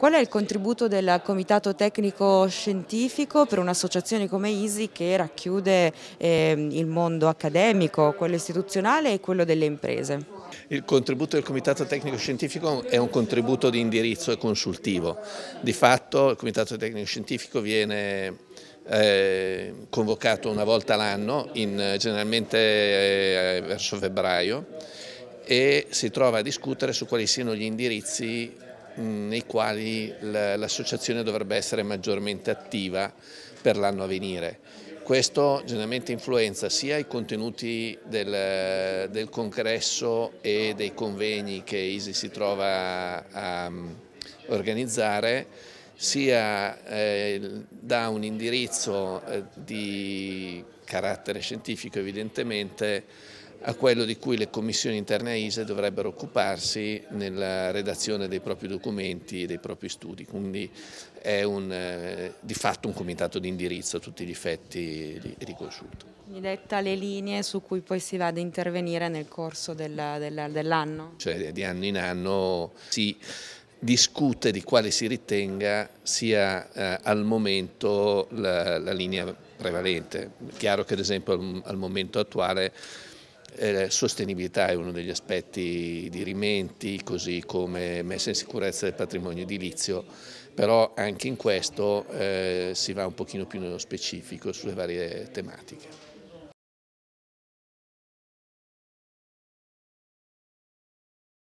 Qual è il contributo del Comitato Tecnico Scientifico per un'associazione come ISI che racchiude eh, il mondo accademico, quello istituzionale e quello delle imprese? Il contributo del Comitato Tecnico Scientifico è un contributo di indirizzo e consultivo. Di fatto il Comitato Tecnico Scientifico viene eh, convocato una volta l'anno, generalmente eh, verso febbraio, e si trova a discutere su quali siano gli indirizzi nei quali l'associazione dovrebbe essere maggiormente attiva per l'anno a venire. Questo generalmente influenza sia i contenuti del, del congresso e dei convegni che ISI si trova a organizzare, sia eh, da un indirizzo eh, di carattere scientifico evidentemente a quello di cui le commissioni interne a ISE dovrebbero occuparsi nella redazione dei propri documenti e dei propri studi, quindi è un, eh, di fatto un comitato di indirizzo a tutti gli effetti di, Mi detta le linee su cui poi si va ad intervenire nel corso dell'anno? cioè di anno in anno si discute di quale si ritenga sia eh, al momento la, la linea prevalente. È chiaro che ad esempio al, al momento attuale eh, sostenibilità è uno degli aspetti di rimenti, così come messa in sicurezza del patrimonio edilizio, però anche in questo eh, si va un pochino più nello specifico sulle varie tematiche.